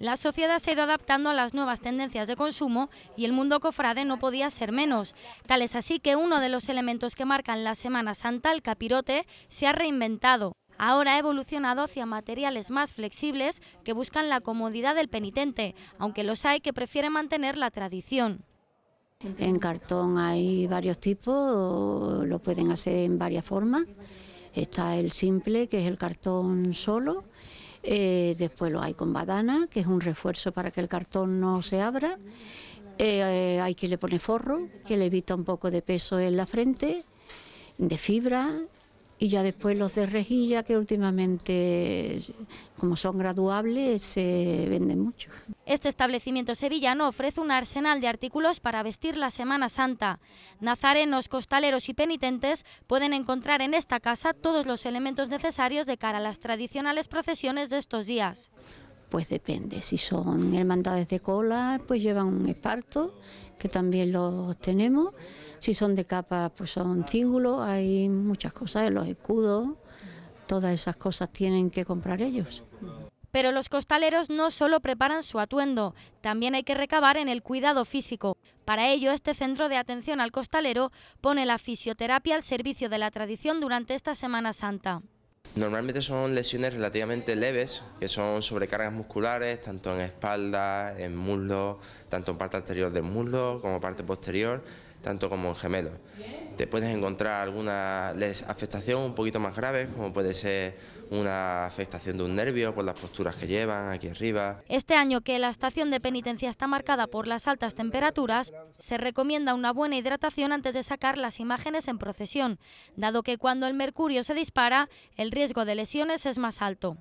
La sociedad se ha ido adaptando a las nuevas tendencias de consumo y el mundo cofrade no podía ser menos. Tal es así que uno de los elementos que marcan la Semana Santa, el capirote, se ha reinventado. Ahora ha evolucionado hacia materiales más flexibles que buscan la comodidad del penitente, aunque los hay que prefieren mantener la tradición. En cartón hay varios tipos, lo pueden hacer en varias formas. Está el simple, que es el cartón solo eh, después lo hay con badana, que es un refuerzo para que el cartón no se abra. Eh, eh, hay que le pone forro, que le evita un poco de peso en la frente, de fibra y ya después los de rejilla que últimamente como son graduables se venden mucho. Este establecimiento sevillano ofrece un arsenal de artículos para vestir la Semana Santa. Nazarenos, costaleros y penitentes pueden encontrar en esta casa todos los elementos necesarios de cara a las tradicionales procesiones de estos días. Pues depende, si son hermandades de cola, pues llevan un esparto, que también los tenemos. Si son de capa, pues son cíngulos, hay muchas cosas, los escudos, todas esas cosas tienen que comprar ellos. Pero los costaleros no solo preparan su atuendo, también hay que recabar en el cuidado físico. Para ello, este centro de atención al costalero pone la fisioterapia al servicio de la tradición durante esta Semana Santa. Normalmente son lesiones relativamente leves, que son sobrecargas musculares, tanto en espalda, en muslo, tanto en parte anterior del muslo como parte posterior, tanto como en gemelo te puedes encontrar alguna afectación un poquito más grave, como puede ser una afectación de un nervio por las posturas que llevan aquí arriba. Este año que la estación de penitencia está marcada por las altas temperaturas, se recomienda una buena hidratación antes de sacar las imágenes en procesión, dado que cuando el mercurio se dispara, el riesgo de lesiones es más alto.